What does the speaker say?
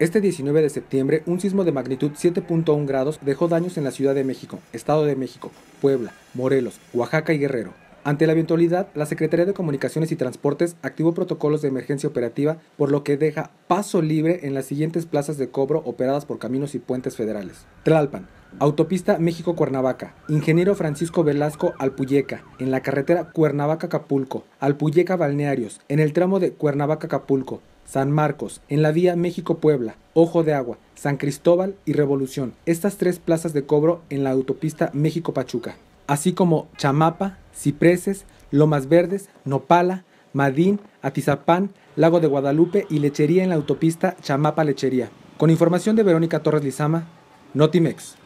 Este 19 de septiembre, un sismo de magnitud 7.1 grados dejó daños en la Ciudad de México, Estado de México, Puebla, Morelos, Oaxaca y Guerrero. Ante la eventualidad, la Secretaría de Comunicaciones y Transportes activó protocolos de emergencia operativa, por lo que deja paso libre en las siguientes plazas de cobro operadas por caminos y puentes federales. Tlalpan, Autopista México-Cuernavaca, Ingeniero Francisco Velasco Alpuyeca, en la carretera cuernavaca capulco Alpuyeca Balnearios, en el tramo de cuernavaca capulco San Marcos, en la vía México-Puebla, Ojo de Agua, San Cristóbal y Revolución, estas tres plazas de cobro en la autopista México-Pachuca, así como Chamapa, Cipreses, Lomas Verdes, Nopala, Madín, Atizapán, Lago de Guadalupe y Lechería en la autopista Chamapa-Lechería. Con información de Verónica Torres Lizama, Notimex.